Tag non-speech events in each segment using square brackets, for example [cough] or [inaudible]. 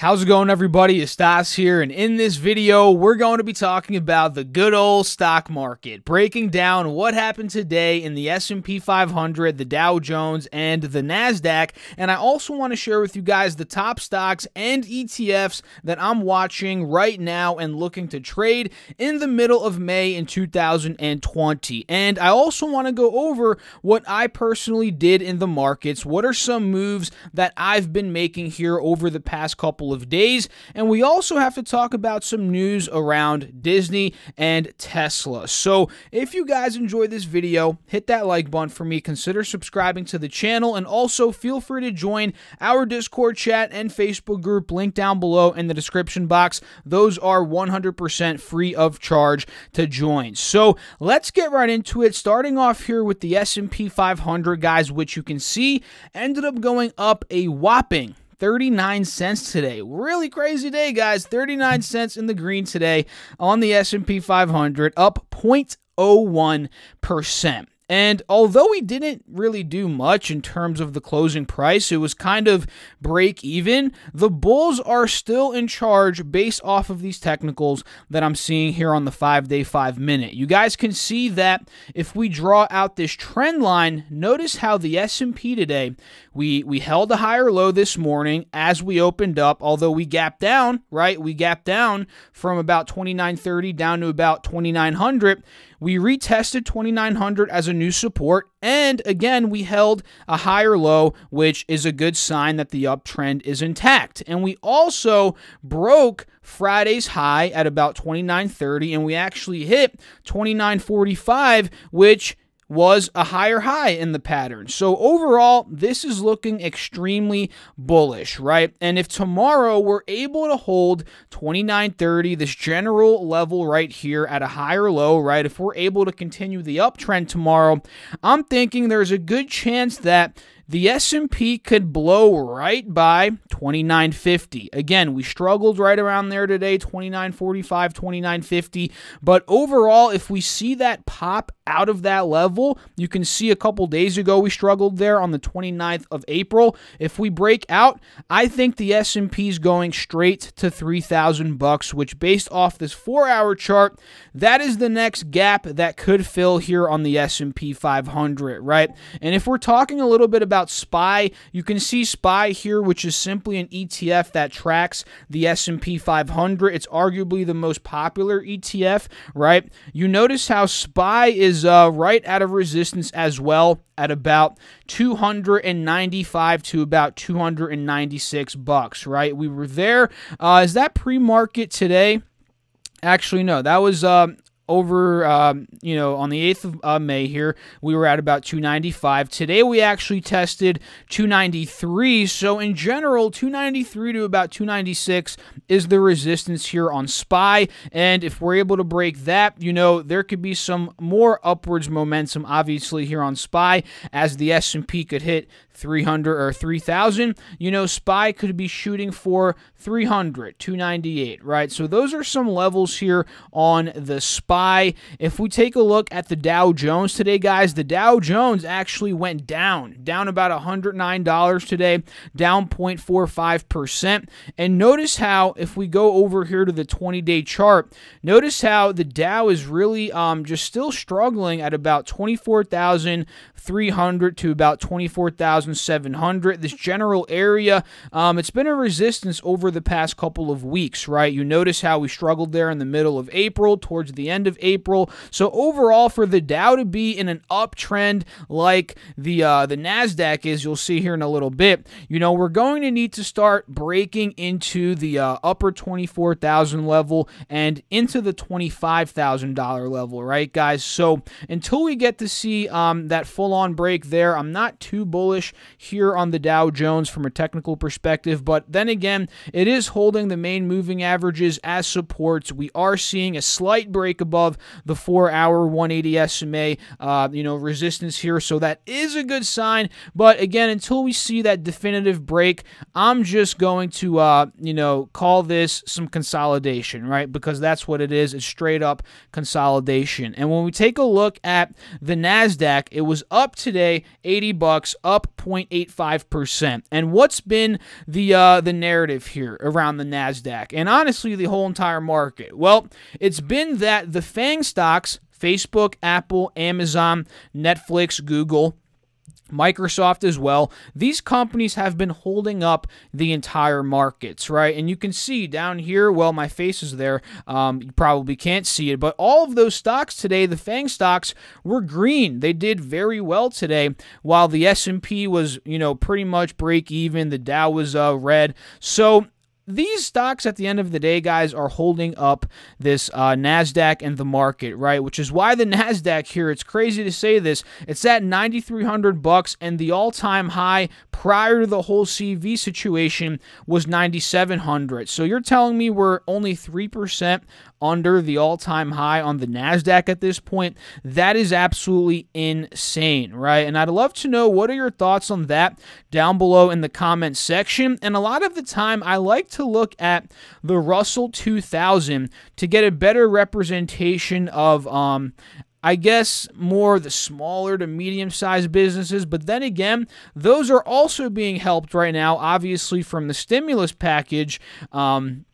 How's it going everybody? Estas here and in this video we're going to be talking about the good old stock market, breaking down what happened today in the S&P 500, the Dow Jones and the Nasdaq and I also want to share with you guys the top stocks and ETFs that I'm watching right now and looking to trade in the middle of May in 2020. And I also want to go over what I personally did in the markets, what are some moves that I've been making here over the past couple couple of days. And we also have to talk about some news around Disney and Tesla. So if you guys enjoy this video, hit that like button for me. Consider subscribing to the channel. And also feel free to join our Discord chat and Facebook group link down below in the description box. Those are 100% free of charge to join. So let's get right into it. Starting off here with the S&P 500, guys, which you can see ended up going up a whopping 39 cents today. Really crazy day, guys. 39 cents in the green today on the S&P 500, up 0.01%. And although we didn't really do much in terms of the closing price, it was kind of break even, the Bulls are still in charge based off of these technicals that I'm seeing here on the five day, five minute. You guys can see that if we draw out this trend line, notice how the S&P today, we, we held a higher low this morning as we opened up, although we gapped down, right? We gapped down from about 2930 down to about 2900. We retested 2900 as a new support, and again, we held a higher low, which is a good sign that the uptrend is intact. And we also broke Friday's high at about 29.30, and we actually hit 29.45, which was a higher high in the pattern. So overall, this is looking extremely bullish, right? And if tomorrow we're able to hold 29.30, this general level right here at a higher low, right? If we're able to continue the uptrend tomorrow, I'm thinking there's a good chance that the S&P could blow right by 2950. Again, we struggled right around there today, 2945, 2950, but overall if we see that pop out of that level, you can see a couple days ago we struggled there on the 29th of April. If we break out, I think the S&P is going straight to 3000 bucks, which based off this 4-hour chart, that is the next gap that could fill here on the S&P 500, right? And if we're talking a little bit about about SPY, you can see SPY here, which is simply an ETF that tracks the S&P 500. It's arguably the most popular ETF, right? You notice how SPY is uh, right out of resistance as well at about 295 to about 296 bucks, right? We were there. Uh, is that pre-market today? Actually, no. That was um, over, um, you know, on the 8th of uh, May here, we were at about 295. Today we actually tested 293. So in general, 293 to about 296 is the resistance here on SPY. And if we're able to break that, you know, there could be some more upwards momentum, obviously, here on SPY as the S&P could hit 300 or 3000 you know spy could be shooting for 300 298 right so those are some levels here on the spy if we take a look at the dow jones today guys the dow jones actually went down down about $109 today down 0.45% and notice how if we go over here to the 20 day chart notice how the dow is really um, just still struggling at about 24300 to about 24000 2,700. This general area, um, it's been a resistance over the past couple of weeks, right? You notice how we struggled there in the middle of April, towards the end of April. So overall, for the Dow to be in an uptrend like the uh, the Nasdaq is, you'll see here in a little bit. You know, we're going to need to start breaking into the uh, upper 24,000 level and into the $25,000 level, right, guys? So until we get to see um, that full on break there, I'm not too bullish here on the Dow Jones from a technical perspective. But then again, it is holding the main moving averages as supports. We are seeing a slight break above the four hour 180 SMA, uh, you know, resistance here. So that is a good sign. But again, until we see that definitive break, I'm just going to, uh, you know, call this some consolidation, right? Because that's what it is. It's straight up consolidation. And when we take a look at the NASDAQ, it was up today 80 bucks, up 0.85%. And what's been the uh, the narrative here around the Nasdaq and honestly the whole entire market? Well, it's been that the FANG stocks Facebook, Apple, Amazon, Netflix, Google, Microsoft as well. These companies have been holding up the entire markets, right? And you can see down here, well, my face is there. Um, you probably can't see it, but all of those stocks today, the FANG stocks, were green. They did very well today, while the S&P was, you know, pretty much break even. The Dow was uh, red. So these stocks at the end of the day, guys, are holding up this uh, NASDAQ and the market, right? Which is why the [laughs] NASDAQ here, it's crazy to say this, it's at 9,300 bucks, and the all time high prior to the whole CV situation was 9,700. So you're telling me we're only 3% under the all time high on the NASDAQ at this point? That is absolutely insane, right? And I'd love to know what are your thoughts on that down below in the comments section. And a lot of the time, I like to to look at the Russell 2000 to get a better representation of um, I guess more the smaller to medium sized businesses. But then again, those are also being helped right now, obviously, from the stimulus package. Um,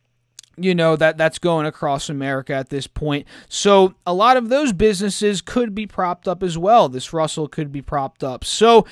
you know that that's going across America at this point. So a lot of those businesses could be propped up as well. This Russell could be propped up. So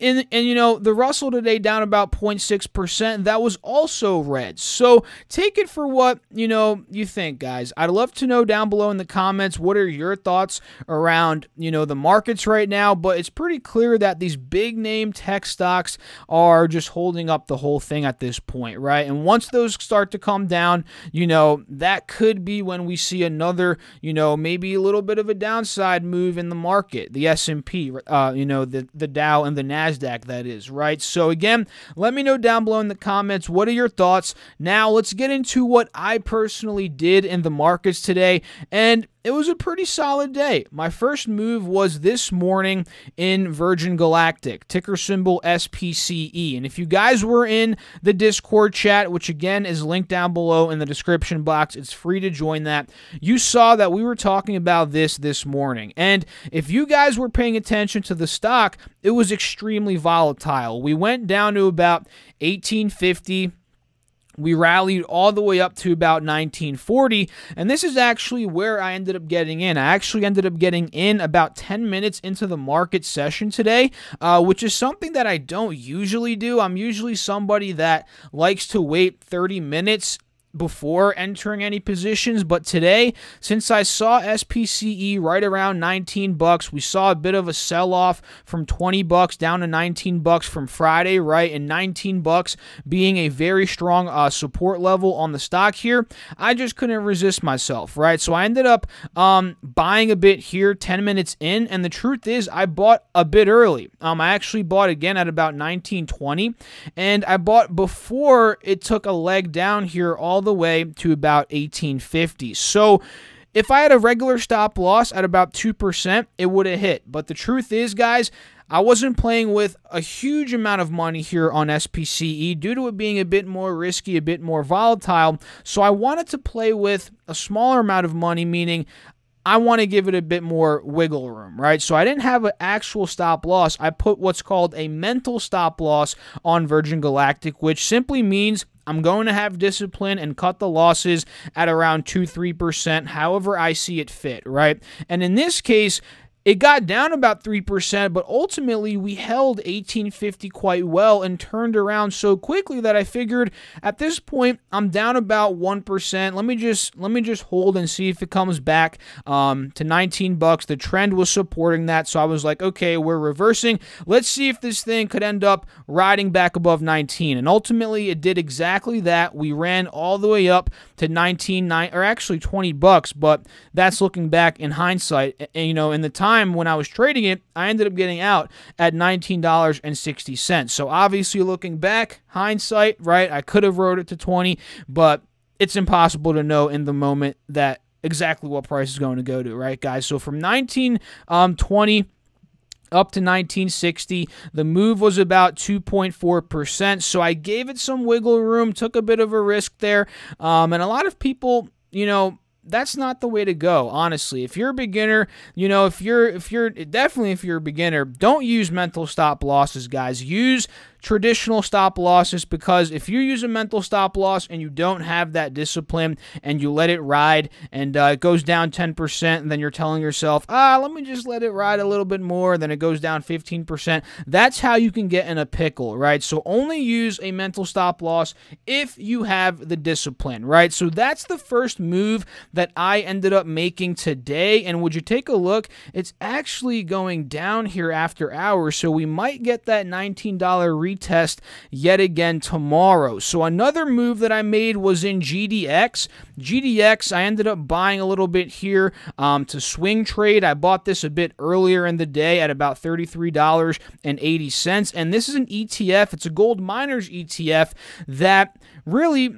and, and you know the Russell today down about 0.6%. That was also red. So take it for what you know you think, guys. I'd love to know down below in the comments what are your thoughts around you know the markets right now. But it's pretty clear that these big name tech stocks are just holding up the whole thing at this point, right? And once those start to come down, you know that could be when we see another you know maybe a little bit of a downside move in the market, the S and P, uh, you know the the Dow and the Nasdaq NASDAQ, that is, right? So, again, let me know down below in the comments what are your thoughts. Now, let's get into what I personally did in the markets today. And it was a pretty solid day. My first move was this morning in Virgin Galactic, ticker symbol SPCE. And if you guys were in the Discord chat, which again is linked down below in the description box, it's free to join that. You saw that we were talking about this this morning. And if you guys were paying attention to the stock, it was extremely volatile. We went down to about 1850 we rallied all the way up to about 1940 and this is actually where i ended up getting in i actually ended up getting in about 10 minutes into the market session today uh, which is something that i don't usually do i'm usually somebody that likes to wait 30 minutes before entering any positions, but today, since I saw SPCE right around 19 bucks, we saw a bit of a sell-off from 20 bucks down to 19 bucks from Friday, right? And 19 bucks being a very strong uh, support level on the stock here, I just couldn't resist myself, right? So I ended up um, buying a bit here, 10 minutes in, and the truth is, I bought a bit early. Um, I actually bought again at about 19.20, and I bought before it took a leg down here all the the way to about 1850. So if I had a regular stop loss at about 2%, it would have hit. But the truth is, guys, I wasn't playing with a huge amount of money here on SPCE due to it being a bit more risky, a bit more volatile. So I wanted to play with a smaller amount of money, meaning I want to give it a bit more wiggle room, right? So I didn't have an actual stop loss. I put what's called a mental stop loss on Virgin Galactic, which simply means I'm going to have discipline and cut the losses at around 2 3%, however I see it fit, right? And in this case, it got down about 3%, but ultimately we held 1850 quite well and turned around so quickly that I figured at this point I'm down about 1%. Let me just let me just hold and see if it comes back um, to 19 bucks. The trend was supporting that, so I was like, okay, we're reversing. Let's see if this thing could end up riding back above 19. And ultimately it did exactly that. We ran all the way up to 19 or actually 20 bucks, but that's looking back in hindsight, you know, in the time time when I was trading it, I ended up getting out at $19.60. So obviously, looking back, hindsight, right? I could have rode it to 20, but it's impossible to know in the moment that exactly what price is going to go to, right, guys? So from 1920 um, 20, up to 1960. The move was about 2.4%. So I gave it some wiggle room, took a bit of a risk there. Um, and a lot of people, you know, that's not the way to go, honestly. If you're a beginner, you know, if you're if you're definitely if you're a beginner, don't use mental stop losses, guys. Use traditional stop losses because if you use a mental stop loss and you don't have that discipline and you let it ride and uh, it goes down 10%, and then you're telling yourself, ah, let me just let it ride a little bit more, then it goes down 15%, that's how you can get in a pickle, right? So only use a mental stop loss if you have the discipline, right? So that's the first move that I ended up making today. And would you take a look? It's actually going down here after hours. So we might get that $19 retest yet again tomorrow. So another move that I made was in GDX. GDX, I ended up buying a little bit here um, to swing trade. I bought this a bit earlier in the day at about $33.80. And this is an ETF, it's a gold miners ETF that really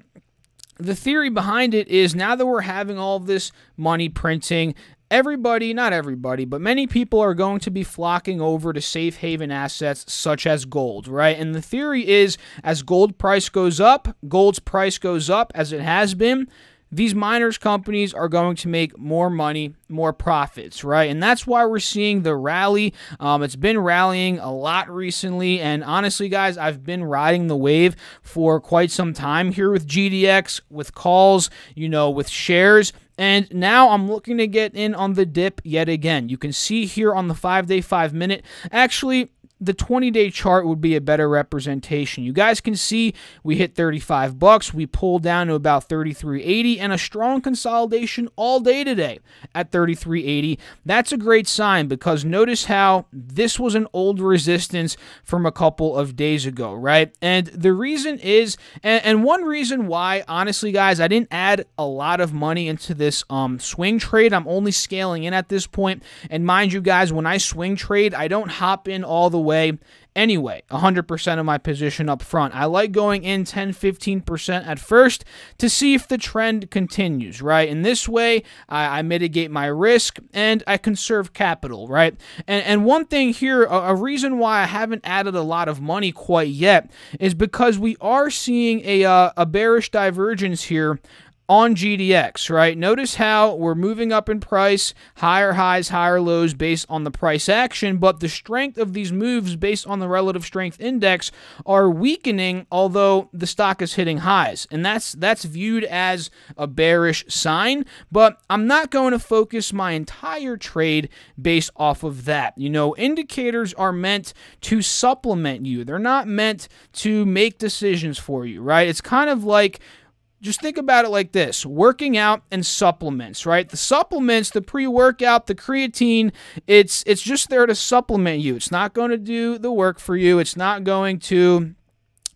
the theory behind it is now that we're having all this money printing, Everybody, not everybody, but many people are going to be flocking over to safe haven assets such as gold, right? And the theory is as gold price goes up, gold's price goes up as it has been, these miners companies are going to make more money, more profits, right? And that's why we're seeing the rally. Um, it's been rallying a lot recently. And honestly, guys, I've been riding the wave for quite some time here with GDX, with calls, you know, with shares. And now I'm looking to get in on the dip yet again. You can see here on the five day, five minute. Actually, the 20 day chart would be a better representation. You guys can see we hit 35 bucks, we pulled down to about 33.80 and a strong consolidation all day today at 33.80. That's a great sign because notice how this was an old resistance from a couple of days ago, right? And the reason is and, and one reason why honestly guys, I didn't add a lot of money into this um swing trade. I'm only scaling in at this point. And mind you guys, when I swing trade, I don't hop in all the way away. Anyway, 100% of my position up front. I like going in 10 15% at first to see if the trend continues, right? In this way, I, I mitigate my risk and I conserve capital, right? And, and one thing here, a, a reason why I haven't added a lot of money quite yet is because we are seeing a, uh, a bearish divergence here on GDX, right? Notice how we're moving up in price, higher highs, higher lows based on the price action, but the strength of these moves based on the relative strength index are weakening although the stock is hitting highs. And that's that's viewed as a bearish sign, but I'm not going to focus my entire trade based off of that. You know, indicators are meant to supplement you. They're not meant to make decisions for you, right? It's kind of like just think about it like this working out and supplements right the supplements the pre-workout the creatine it's it's just there to supplement you it's not going to do the work for you it's not going to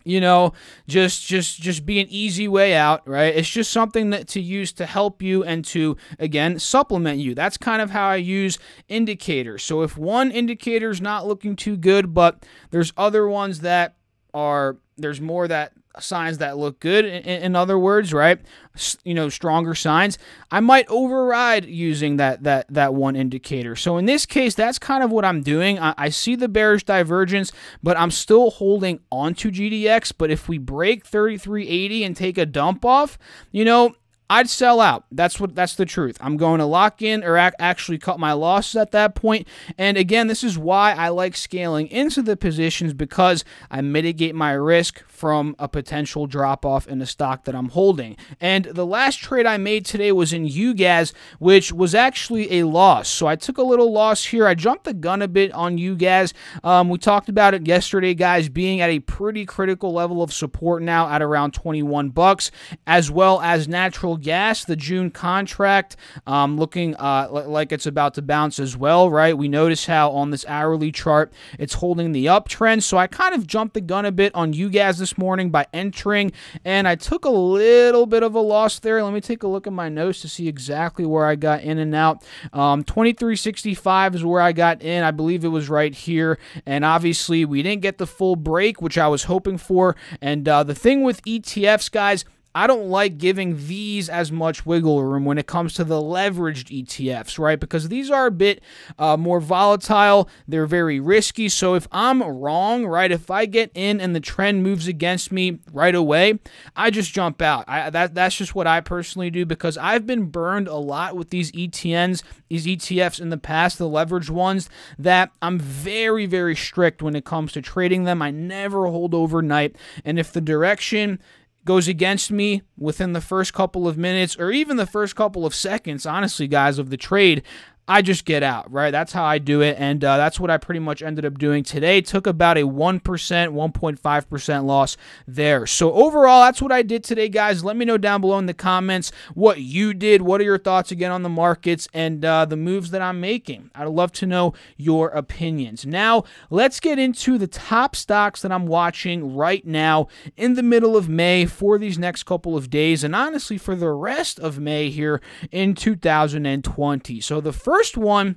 you know just just just be an easy way out right it's just something that to use to help you and to again supplement you that's kind of how i use indicators so if one indicator is not looking too good but there's other ones that are there's more that signs that look good in, in other words right S you know stronger signs i might override using that that that one indicator so in this case that's kind of what i'm doing i, I see the bearish divergence but i'm still holding on to gdx but if we break 3380 and take a dump off you know I'd sell out. That's what that's the truth. I'm going to lock in or ac actually cut my losses at that point. And again, this is why I like scaling into the positions because I mitigate my risk from a potential drop off in the stock that I'm holding. And the last trade I made today was in UGAS, which was actually a loss. So I took a little loss here. I jumped the gun a bit on UGAS. Um, we talked about it yesterday, guys, being at a pretty critical level of support now at around 21 bucks, as well as natural natural gas, the June contract um, looking uh, like it's about to bounce as well, right? We notice how on this hourly chart it's holding the uptrend. So I kind of jumped the gun a bit on you guys this morning by entering, and I took a little bit of a loss there. Let me take a look at my notes to see exactly where I got in and out. Um, 2365 is where I got in. I believe it was right here, and obviously we didn't get the full break, which I was hoping for. And uh, the thing with ETFs, guys, I don't like giving these as much wiggle room when it comes to the leveraged ETFs, right? Because these are a bit uh, more volatile, they're very risky. So if I'm wrong, right, if I get in and the trend moves against me right away, I just jump out. I, that, that's just what I personally do because I've been burned a lot with these ETNs, these ETFs in the past, the leveraged ones, that I'm very, very strict when it comes to trading them. I never hold overnight. And if the direction goes against me within the first couple of minutes or even the first couple of seconds, honestly, guys, of the trade, I just get out, right? That's how I do it. And uh, that's what I pretty much ended up doing today. Took about a 1%, 1.5% loss there. So overall, that's what I did today, guys. Let me know down below in the comments what you did. What are your thoughts again on the markets and uh, the moves that I'm making? I'd love to know your opinions. Now, let's get into the top stocks that I'm watching right now in the middle of May for these next couple of days and honestly for the rest of May here in 2020. So the first first one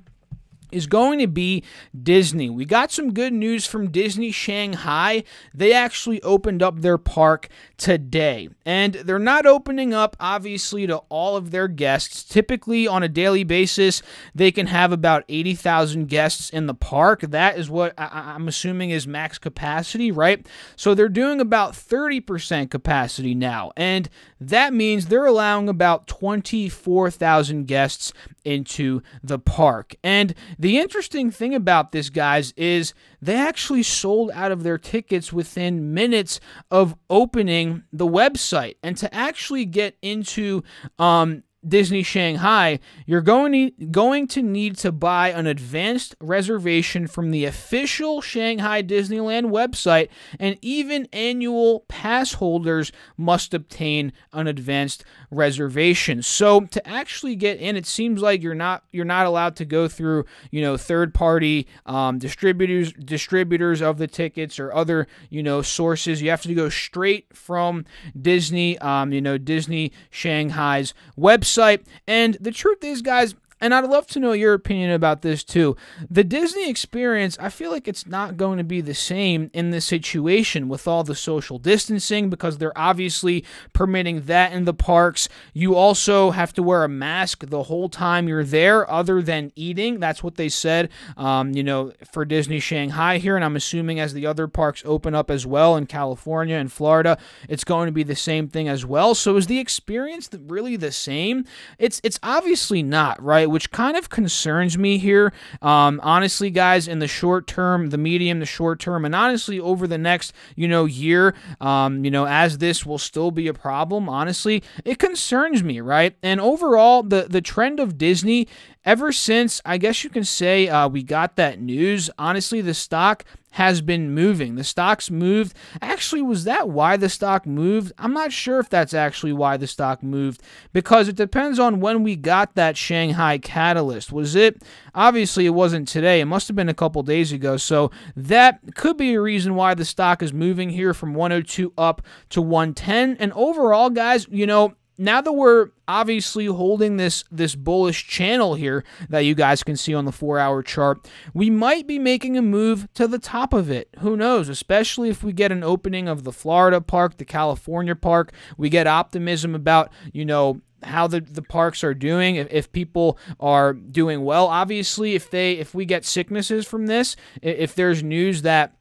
is going to be Disney. We got some good news from Disney Shanghai. They actually opened up their park today. And they're not opening up, obviously, to all of their guests. Typically, on a daily basis, they can have about 80,000 guests in the park. That is what I- am assuming is max capacity, right? So they're doing about 30% capacity now. And that means they're allowing about 24,000 guests into the park. And the interesting thing about this, guys, is they actually sold out of their tickets within minutes of opening the website. And to actually get into um, Disney Shanghai, you're going to, going to need to buy an advanced reservation from the official Shanghai Disneyland website, and even annual pass holders must obtain an advanced reservation. So to actually get in, it seems like you're not you're not allowed to go through you know third party um, distributors distributors of the tickets or other you know sources. You have to go straight from Disney, um, you know Disney Shanghai's website website. And the truth is, guys, and I'd love to know your opinion about this too. The Disney experience, I feel like it's not going to be the same in this situation with all the social distancing because they're obviously permitting that in the parks. You also have to wear a mask the whole time you're there, other than eating. That's what they said, um, you know, for Disney Shanghai here. And I'm assuming as the other parks open up as well in California and Florida, it's going to be the same thing as well. So is the experience really the same? It's, it's obviously not, right? which kind of concerns me here. Um, honestly, guys, in the short term, the medium, the short term, and honestly, over the next, you know, year, um, you know, as this will still be a problem, honestly, it concerns me, right? And overall, the, the trend of Disney, ever since, I guess you can say, uh, we got that news, honestly, the stock has been moving. The stock's moved. Actually, was that why the stock moved? I'm not sure if that's actually why the stock moved because it depends on when we got that Shanghai catalyst. Was it? Obviously, it wasn't today. It must have been a couple days ago. So that could be a reason why the stock is moving here from 102 up to 110. And overall, guys, you know, now that we're obviously holding this this bullish channel here that you guys can see on the 4-hour chart, we might be making a move to the top of it. Who knows, especially if we get an opening of the Florida park, the California park, we get optimism about, you know, how the, the parks are doing if, if people are doing well obviously if they if we get sicknesses from this if there's news that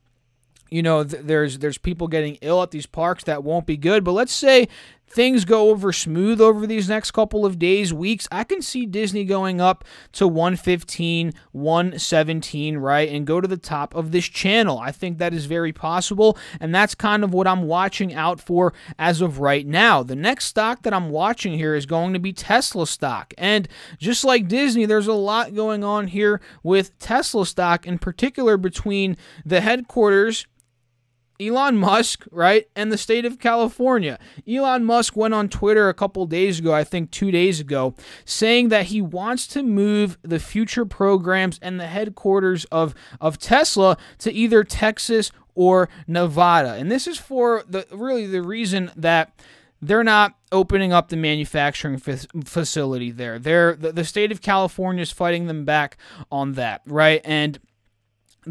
you know th there's there's people getting ill at these parks that won't be good but let's say things go over smooth over these next couple of days, weeks, I can see Disney going up to 115, 117, right? And go to the top of this channel. I think that is very possible. And that's kind of what I'm watching out for as of right now. The next stock that I'm watching here is going to be Tesla stock. And just like Disney, there's a lot going on here with Tesla stock, in particular between the headquarters Elon Musk, right, and the state of California. Elon Musk went on Twitter a couple days ago, I think two days ago, saying that he wants to move the future programs and the headquarters of, of Tesla to either Texas or Nevada. And this is for the really the reason that they're not opening up the manufacturing facility there. They're, the, the state of California is fighting them back on that, right? And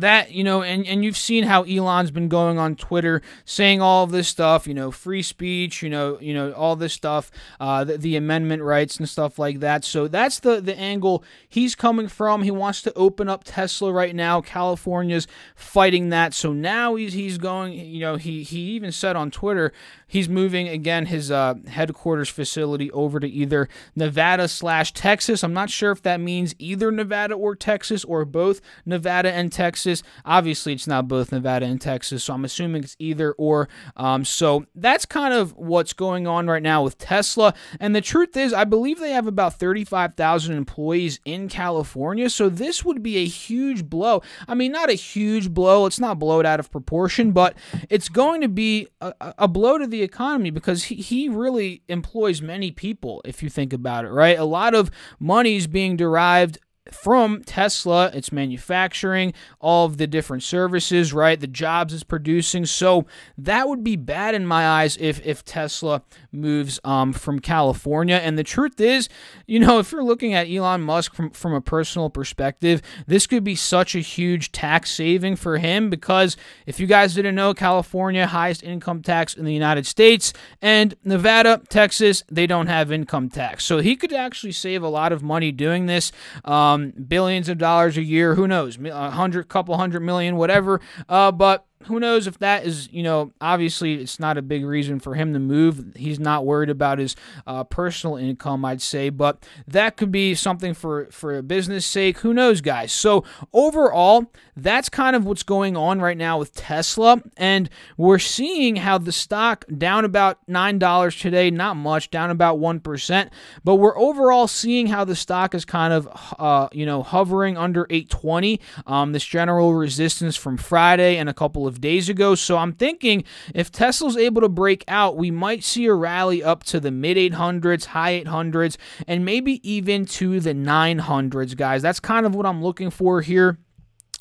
that you know and and you've seen how Elon's been going on Twitter saying all of this stuff you know free speech you know you know all this stuff uh, the, the, amendment rights and stuff like that so that's the the angle he's coming from he wants to open up Tesla right now California's fighting that so now he's he's going you know he he even said on Twitter he's moving again his uh, headquarters facility over to either Nevada slash Texas I'm not sure if that means either Nevada or Texas or both Nevada and Texas Texas. Obviously, it's not both Nevada and Texas, so I'm assuming it's either or. Um, so that's kind of what's going on right now with Tesla. And the truth is, I believe they have about 35,000 employees in California, so this would be a huge blow. I mean, not a huge blow, It's not blowed out of proportion, but it's going to be a, a blow to the economy because he, he really employs many people, if you think about it, right? A lot of money is being derived from Tesla, its manufacturing, all of the different services, right? The jobs it's producing. So that would be bad in my eyes if if Tesla moves um, from California. And the truth is, you know, if you're looking at Elon Musk from, from a personal perspective, this could be such a huge tax saving for him because if you guys didn't know, California highest income tax in the United States, and Nevada, Texas, they don't have income tax. So he could actually save a lot of money doing this. Um, um, billions of dollars a year. Who knows? A hundred, couple hundred million, whatever. Uh, but who knows if that is, you know, obviously it's not a big reason for him to move. He's not worried about his uh, personal income, I'd say, but that could be something for for a business sake. Who knows, guys? So overall, that's kind of what's going on right now with Tesla, and we're seeing how the stock down about nine dollars today, not much, down about one percent, but we're overall seeing how the stock is kind of, uh, you know, hovering under 820. Um, this general resistance from Friday and a couple couple of days ago. So I'm thinking if Tesla's able to break out, we might see a rally up to the mid 800s, high 800s, and maybe even to the 900s, guys. That's kind of what I'm looking for here.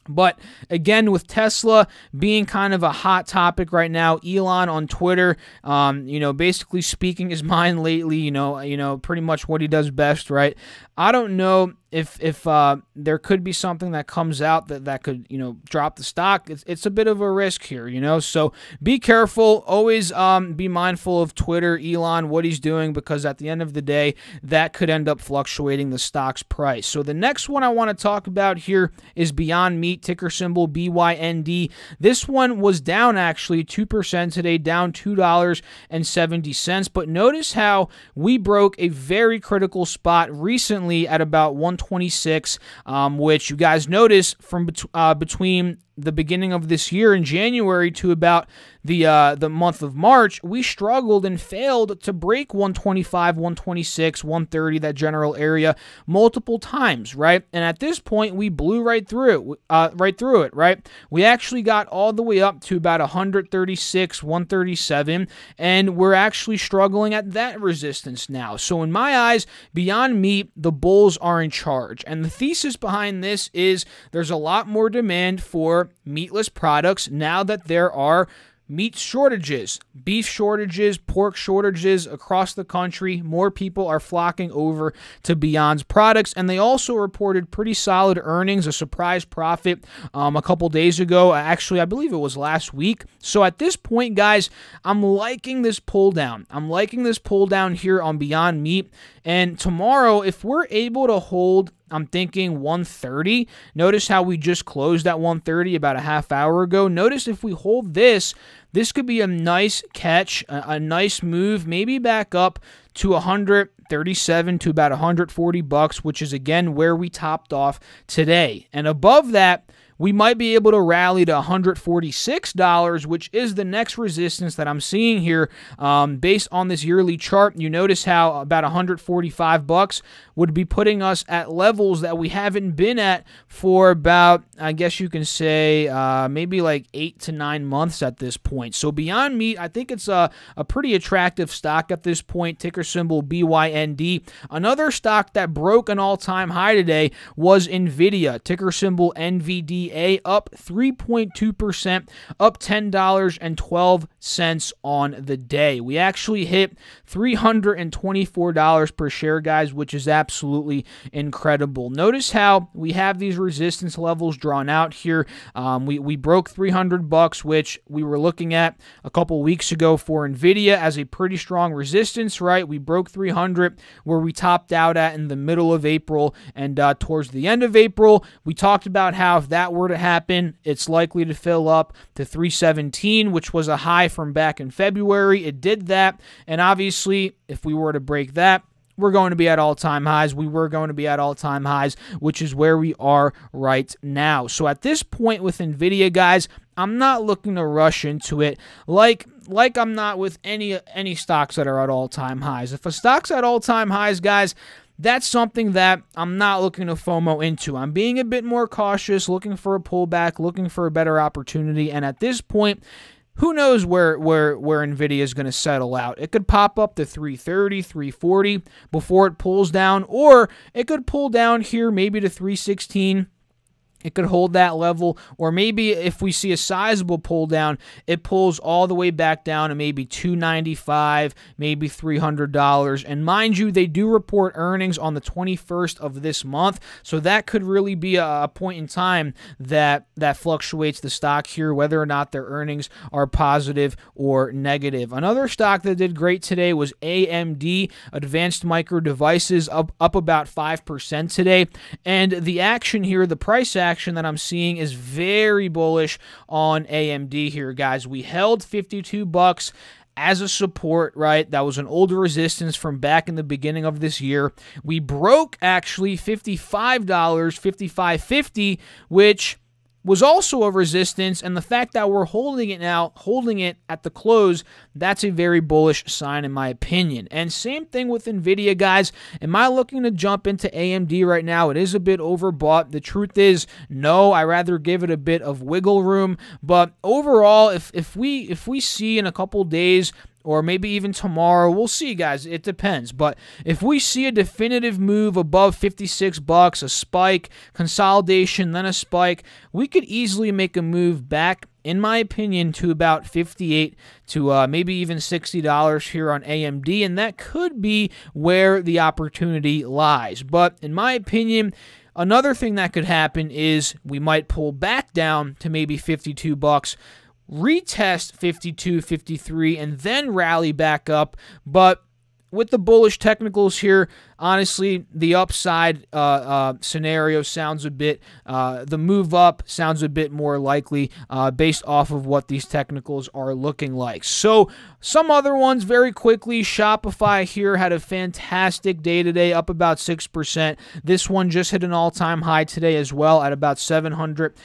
But again, with Tesla being kind of a hot topic right now, Elon on Twitter, um, you know, basically speaking his [laughs] mind lately. You know, you know, pretty much what he does best, right? I don't know if if uh, there could be something that comes out that that could you know drop the stock, it's it's a bit of a risk here, you know. So be careful. Always um, be mindful of Twitter, Elon, what he's doing, because at the end of the day, that could end up fluctuating the stock's price. So the next one I want to talk about here is Beyond Meat, ticker symbol BYND. This one was down actually two percent today, down two dollars and seventy cents. But notice how we broke a very critical spot recently at about one. 26, um, which you guys notice from bet- uh, between the beginning of this year in January to about the uh, the month of March, we struggled and failed to break 125, 126, 130 that general area multiple times, right? And at this point, we blew right through, uh, right through it, right? We actually got all the way up to about 136, 137, and we're actually struggling at that resistance now. So in my eyes, beyond me, the bulls are in charge, and the thesis behind this is there's a lot more demand for meatless products now that there are meat shortages, beef shortages, pork shortages across the country. More people are flocking over to Beyond's products, and they also reported pretty solid earnings, a surprise profit um, a couple days ago. Uh, actually, I believe it was last week. So at this point, guys, I'm liking this pull down. I'm liking this pull down here on Beyond Meat. And tomorrow, if we're able to hold I'm thinking 130. Notice how we just closed at 130 about a half hour ago. Notice if we hold this, this could be a nice catch, a, a nice move, maybe back up to 100. 37 to about 140 bucks, which is again where we topped off today. And above that, we might be able to rally to $146, which is the next resistance that I'm seeing here um, based on this yearly chart. You notice how about 145 bucks would be putting us at levels that we haven't been at for about, I guess you can say, uh, maybe like eight to nine months at this point. So Beyond Meat, I think it's a, a pretty attractive stock at this point. Ticker symbol BYND. Another stock that broke an all-time high today was NVIDIA. Ticker symbol NVD up 3.2%, up $10.12 on the day. We actually hit $324 per share, guys, which is absolutely incredible. Notice how we have these resistance levels drawn out here. Um, we, we broke 300 bucks, which we were looking at a couple weeks ago for NVIDIA as a pretty strong resistance, right? We broke 300 where we topped out at in the middle of April and uh, towards the end of April. We talked about how if that were to happen, it's likely to fill up to 317, which was a high from back in February. It did that. And obviously, if we were to break that, we're going to be at all time highs. We were going to be at all time highs, which is where we are right now. So at this point with Nvidia, guys, I'm not looking to rush into it. Like like I'm not with any any stocks that are at all time highs. If a stock's at all time highs, guys, that's something that I'm not looking to FOMO into. I'm being a bit more cautious, looking for a pullback, looking for a better opportunity. And at this point, who knows where where where Nvidia is going to settle out? It could pop up to 330, 340 before it pulls down, or it could pull down here maybe to 316 it could hold that level, or maybe if we see a sizable pull down, it pulls all the way back down to maybe $295, maybe $300. And mind you, they do report earnings on the 21st of this month, so that could really be a, point in time that that fluctuates the stock here, whether or not their earnings are positive or negative. Another stock that did great today was AMD, Advanced Micro Devices, up up about five percent today, and the action here, the price action action that I'm seeing is very bullish on AMD here, guys. We held 52 bucks as a support, right? That was an older resistance from back in the beginning of this year. We broke actually $55, 55.50, which was also a resistance, and the fact that we're holding it now, holding it at the close, that's a very bullish sign in my opinion. And same thing with Nvidia, guys. Am I looking to jump into AMD right now? It is a bit overbought. The truth is, no. I rather give it a bit of wiggle room. But overall, if if we if we see in a couple days or maybe even tomorrow. We'll see, guys. It depends. But if we see a definitive move above 56 bucks, a spike, consolidation, then a spike, we could easily make a move back in my opinion, to about 58 to uh, maybe even $60 here on AMD, and that could be where the opportunity lies. But in my opinion, another thing that could happen is we might pull back down to maybe 52 bucks retest 52 53 and then rally back up. But with the bullish technicals here, honestly, the upside uh, uh, scenario sounds a bit, uh, the move up sounds a bit more likely uh, based off of what these technicals are looking like. So, some other ones very quickly Shopify here had a fantastic day today, up about 6%. This one just hit an all time high today as well at about $752.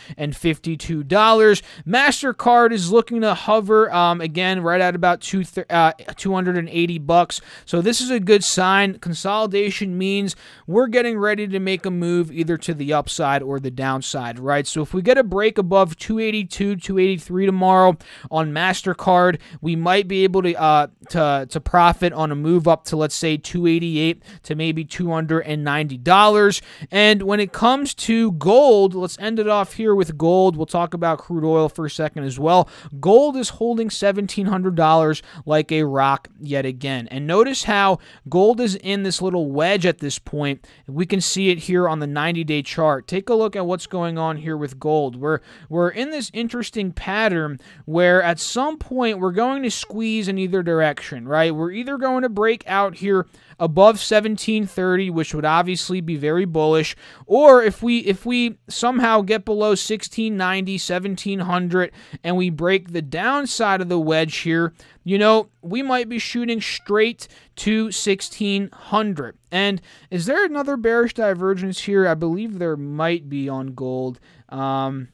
MasterCard is looking to hover um, again right at about two uh, 280 bucks. So, this is a good sign. Consolidate consolidation means we're getting ready to make a move either to the upside or the downside, right? So if we get a break above 282, 283 tomorrow on Mastercard, we might be able to uh, to to profit on a move up to let's say 288 to maybe 290 dollars. And when it comes to gold, let's end it off here with gold. We'll talk about crude oil for a second as well. Gold is holding $1,700 like a rock yet again. And notice how gold is in this little wedge at this point. We can see it here on the 90-day chart. Take a look at what's going on here with gold. We're, we're in this interesting pattern where at some point we're going to squeeze in either direction, right? We're either going to break out here above 1730, which would obviously be very bullish. Or if we if we somehow get below 1690, 1700, and we break the downside of the wedge here, you know, we might be shooting straight to 1600. And is there another bearish divergence here? I believe there might be on gold. Um,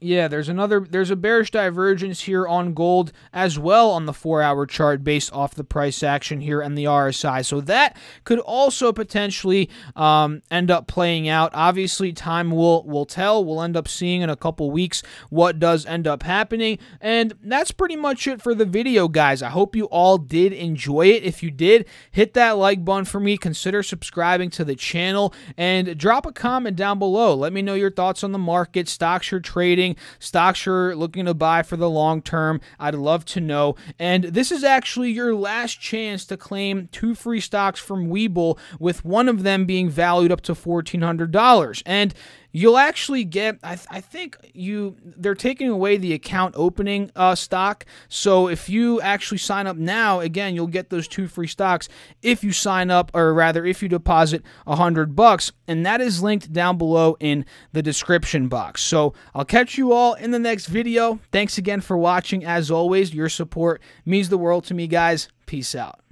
yeah, there's another there's a bearish divergence here on gold as well on the 4-hour chart based off the price action here and the RSI. So that could also potentially um, end up playing out. Obviously, time will will tell. We'll end up seeing in a couple weeks what does end up happening. And that's pretty much it for the video, guys. I hope you all did enjoy it. If you did, hit that like button for me, consider subscribing to the channel and drop a comment down below. Let me know your thoughts on the market, stocks you're trading trending, stocks you're looking to buy for the long term. I'd love to know. And this is actually your last chance to claim two free stocks from Webull, with one of them being valued up to $1,400. And you'll actually get I, th I, think you they're taking away the account opening uh, stock so if you actually sign up now again you'll get those two free stocks if you sign up or rather if you deposit a hundred bucks and that is linked down below in the description box so i'll catch you all in the next video thanks again for watching as always your support means the world to me guys peace out